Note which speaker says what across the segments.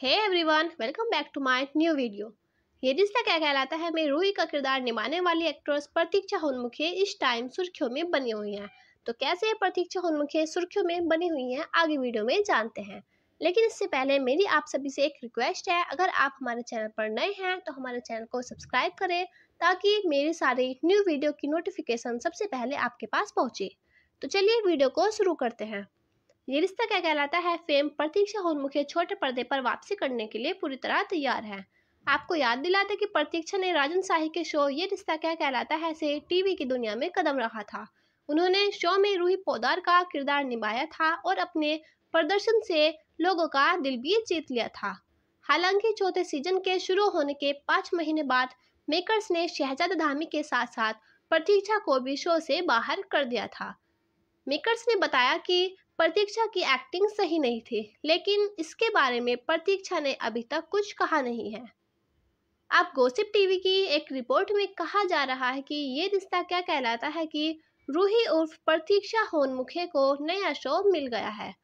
Speaker 1: hey everyone welcome back to my new video Yeh Rishta क्या कहलाता है मैं रूही का किरदार निभाने वाली एक्ट्रेस प्रतीक्षा होनमुखे इस टाइम सुर्खियों में बनी हुई हैं तो कैसे प्रतीक्षा होनमुखे सुर्खियों में बनी हुई हैं आगे वीडियो में जानते हैं लेकिन इससे पहले मेरी आप सभी से एक रिक्वेस्ट है अगर आप हमारे चैनल पर नए हैं तो हमारे चैनल को सब्सक्राइब करें ताकि मेरी सारी न्यू वीडियो की नोटिफिकेशन सबसे पहले आपके पास पहुँचे तो चलिए वीडियो को शुरू करते हैं ये रिश्ता क्या कहलाता है फेम प्रतीक्षा और होनमुखे छोटे पर्दे पर वापसी करने के लिए पूरी तरह तैयार है आपको याद दिलाते कि प्रतीक्षा ने राजन शाही के शो ये रिश्ता क्या कहलाता है से टीवी की दुनिया में कदम रखा था उन्होंने शो में रूही पोदार का किरदार निभाया था और अपने प्रदर्शन से लोगों का दिल भी जीत लिया था हालांकि चौथे सीजन के शुरू होने के पाँच महीने बाद मेकर्स ने शहजाद धामी के साथ साथ प्रतीक्षा को भी शो से बाहर कर दिया था मेकर्स ने बताया कि प्रतीक्षा की एक्टिंग सही नहीं थी लेकिन इसके बारे में प्रतीक्षा ने अभी तक कुछ कहा नहीं है आप गोसिप टीवी की एक रिपोर्ट में कहा जा रहा है कि ये रिश्ता क्या कहलाता है कि रूही उर्फ प्रतीक्षा होनमुखे को नया शो मिल गया है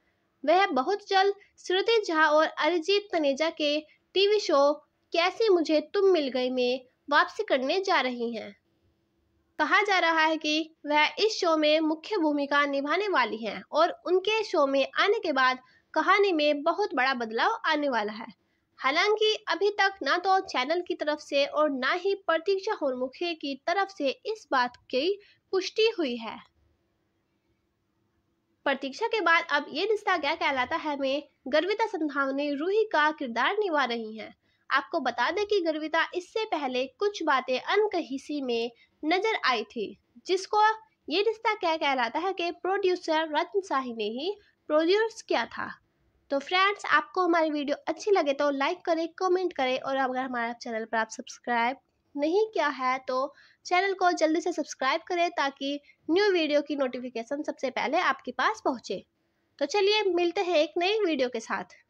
Speaker 1: वह बहुत जल्द श्रुति झा और अरिजीत तनेजा के टीवी शो कैसे मुझे तुम मिल गई में वापसी करने जा रही हैं कहा जा रहा है कि वह इस शो में मुख्य भूमिका निभाने वाली हैं और उनके शो में आने के बाद कहानी में बहुत बड़ा बदलाव आने वाला है हालांकि अभी तक ना तो चैनल की तरफ से और ना ही प्रतीक्षा मुखे की तरफ से इस बात की पुष्टि हुई है प्रतीक्षा के बाद अब ये रिश्ता क्या कहलाता है में गर्विता संधावनी रूही का किरदार निभा रही हैं आपको बता दें कि गर्विता इससे पहले कुछ बातें अनकही सी में नजर आई थी जिसको ये रिश्ता क्या कहलाता है कि प्रोड्यूसर रत्न शाही ने ही प्रोड्यूस किया था तो फ्रेंड्स आपको हमारी वीडियो अच्छी लगे तो लाइक करें कमेंट करें और अगर हमारा चैनल पर आप सब्सक्राइब नहीं किया है तो चैनल को जल्दी से सब्सक्राइब करें ताकि न्यू वीडियो की नोटिफिकेशन सबसे पहले आपके पास पहुंचे तो चलिए मिलते हैं एक नई वीडियो के साथ